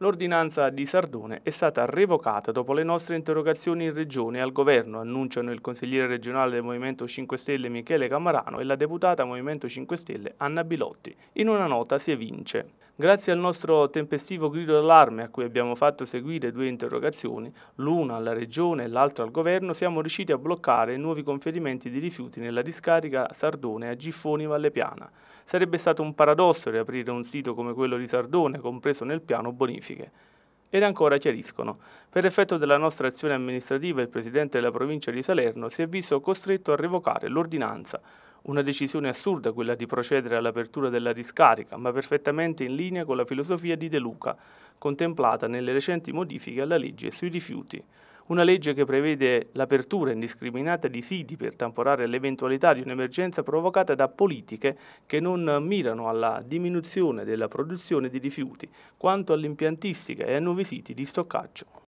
L'ordinanza di Sardone è stata revocata dopo le nostre interrogazioni in regione e al governo, annunciano il consigliere regionale del Movimento 5 Stelle Michele Camarano e la deputata Movimento 5 Stelle Anna Bilotti. In una nota si evince. Grazie al nostro tempestivo grido d'allarme a cui abbiamo fatto seguire due interrogazioni, l'una alla regione e l'altra al governo, siamo riusciti a bloccare nuovi conferimenti di rifiuti nella discarica Sardone a Giffoni Vallepiana. Sarebbe stato un paradosso riaprire un sito come quello di Sardone, compreso nel piano bonifico notifiche. Ed ancora chiariscono, per effetto della nostra azione amministrativa il Presidente della provincia di Salerno si è visto costretto a revocare l'ordinanza, una decisione assurda quella di procedere all'apertura della discarica, ma perfettamente in linea con la filosofia di De Luca, contemplata nelle recenti modifiche alla legge sui rifiuti. Una legge che prevede l'apertura indiscriminata di siti per temporare l'eventualità di un'emergenza provocata da politiche che non mirano alla diminuzione della produzione di rifiuti, quanto all'impiantistica e a nuovi siti di stoccaggio.